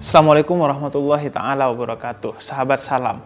Assalamualaikum warahmatullahi taala wabarakatuh. Sahabat salam.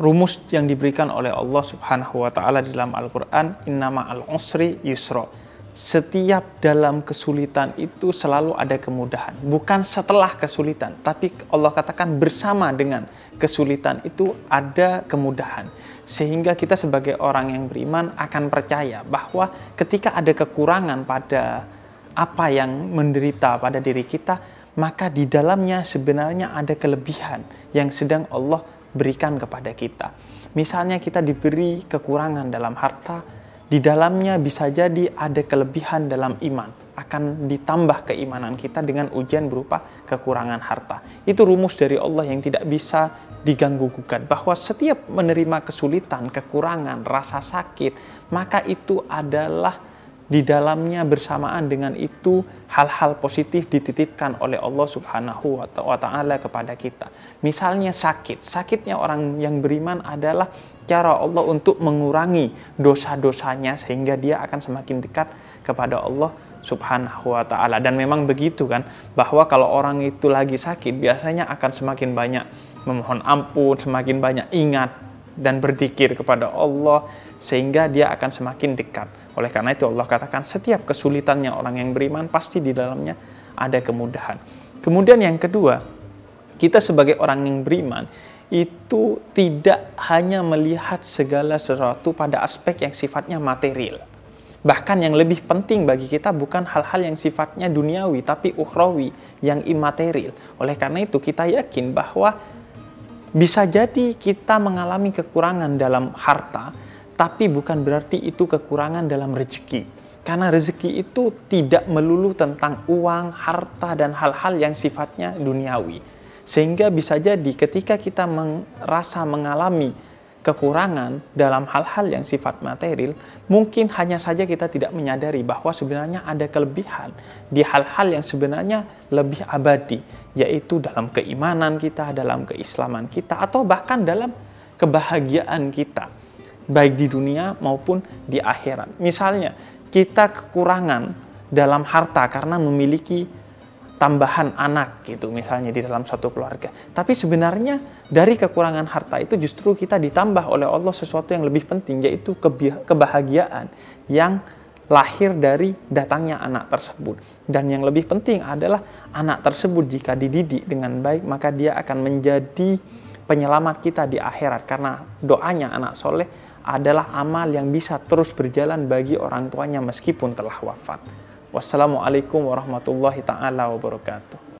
Rumus yang diberikan oleh Allah Subhanahu wa taala di dalam Al-Qur'an innama al-usri yusra. Setiap dalam kesulitan itu selalu ada kemudahan. Bukan setelah kesulitan, tapi Allah katakan bersama dengan kesulitan itu ada kemudahan. Sehingga kita sebagai orang yang beriman akan percaya bahwa ketika ada kekurangan pada apa yang menderita pada diri kita, maka di dalamnya sebenarnya ada kelebihan yang sedang Allah berikan kepada kita. Misalnya kita diberi kekurangan dalam harta, di dalamnya bisa jadi ada kelebihan dalam iman. Akan ditambah keimanan kita dengan ujian berupa kekurangan harta. Itu rumus dari Allah yang tidak bisa diganggu gugat. Bahwa setiap menerima kesulitan, kekurangan, rasa sakit, maka itu adalah di dalamnya bersamaan dengan itu hal-hal positif dititipkan oleh Allah Subhanahu wa taala kepada kita. Misalnya sakit. Sakitnya orang yang beriman adalah cara Allah untuk mengurangi dosa-dosanya sehingga dia akan semakin dekat kepada Allah Subhanahu wa taala. Dan memang begitu kan bahwa kalau orang itu lagi sakit biasanya akan semakin banyak memohon ampun, semakin banyak ingat dan berzikir kepada Allah sehingga dia akan semakin dekat. Oleh karena itu Allah katakan setiap kesulitannya orang yang beriman pasti di dalamnya ada kemudahan. Kemudian yang kedua, kita sebagai orang yang beriman itu tidak hanya melihat segala sesuatu pada aspek yang sifatnya material. Bahkan yang lebih penting bagi kita bukan hal-hal yang sifatnya duniawi tapi ukhrawi yang imaterial. Oleh karena itu kita yakin bahwa bisa jadi kita mengalami kekurangan dalam harta, tapi bukan berarti itu kekurangan dalam rezeki. Karena rezeki itu tidak melulu tentang uang, harta, dan hal-hal yang sifatnya duniawi. Sehingga bisa jadi ketika kita merasa mengalami kekurangan dalam hal-hal yang sifat material, mungkin hanya saja kita tidak menyadari bahwa sebenarnya ada kelebihan di hal-hal yang sebenarnya lebih abadi, yaitu dalam keimanan kita, dalam keislaman kita, atau bahkan dalam kebahagiaan kita, baik di dunia maupun di akhirat. Misalnya, kita kekurangan dalam harta karena memiliki tambahan anak gitu misalnya di dalam satu keluarga. Tapi sebenarnya dari kekurangan harta itu justru kita ditambah oleh Allah sesuatu yang lebih penting yaitu kebahagiaan yang lahir dari datangnya anak tersebut. Dan yang lebih penting adalah anak tersebut jika dididik dengan baik maka dia akan menjadi penyelamat kita di akhirat karena doanya anak soleh adalah amal yang bisa terus berjalan bagi orang tuanya meskipun telah wafat. Wassalamualaikum warahmatullahi taala wabarakatuh.